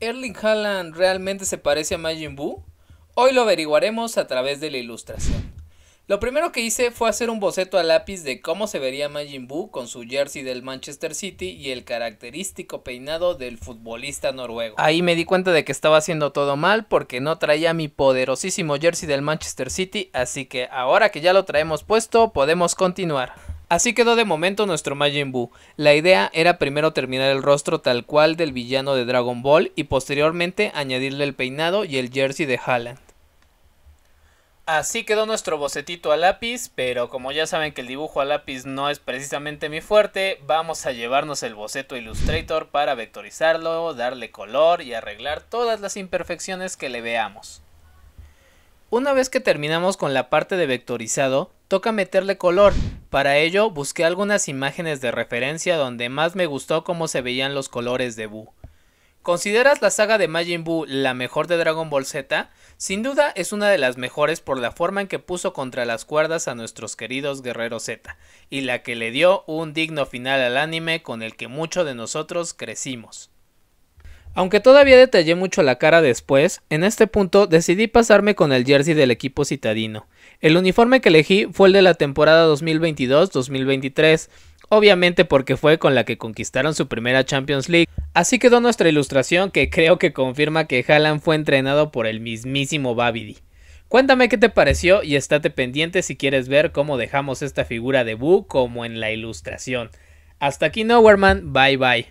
¿Erling Haaland realmente se parece a Majin Buu? Hoy lo averiguaremos a través de la ilustración. Lo primero que hice fue hacer un boceto a lápiz de cómo se vería Majin Buu con su jersey del Manchester City y el característico peinado del futbolista noruego. Ahí me di cuenta de que estaba haciendo todo mal porque no traía mi poderosísimo jersey del Manchester City, así que ahora que ya lo traemos puesto podemos continuar. Así quedó de momento nuestro Majin Buu. La idea era primero terminar el rostro tal cual del villano de Dragon Ball y posteriormente añadirle el peinado y el jersey de Haaland. Así quedó nuestro bocetito a lápiz, pero como ya saben que el dibujo a lápiz no es precisamente mi fuerte, vamos a llevarnos el boceto Illustrator para vectorizarlo, darle color y arreglar todas las imperfecciones que le veamos. Una vez que terminamos con la parte de vectorizado, toca meterle color para ello busqué algunas imágenes de referencia donde más me gustó cómo se veían los colores de Buu. ¿Consideras la saga de Majin Buu la mejor de Dragon Ball Z? Sin duda es una de las mejores por la forma en que puso contra las cuerdas a nuestros queridos guerreros Z, y la que le dio un digno final al anime con el que muchos de nosotros crecimos. Aunque todavía detallé mucho la cara después, en este punto decidí pasarme con el jersey del equipo citadino. El uniforme que elegí fue el de la temporada 2022-2023, obviamente porque fue con la que conquistaron su primera Champions League. Así quedó nuestra ilustración que creo que confirma que Haaland fue entrenado por el mismísimo Babidi. Cuéntame qué te pareció y estate pendiente si quieres ver cómo dejamos esta figura de Boo como en la ilustración. Hasta aquí Nowerman, bye bye.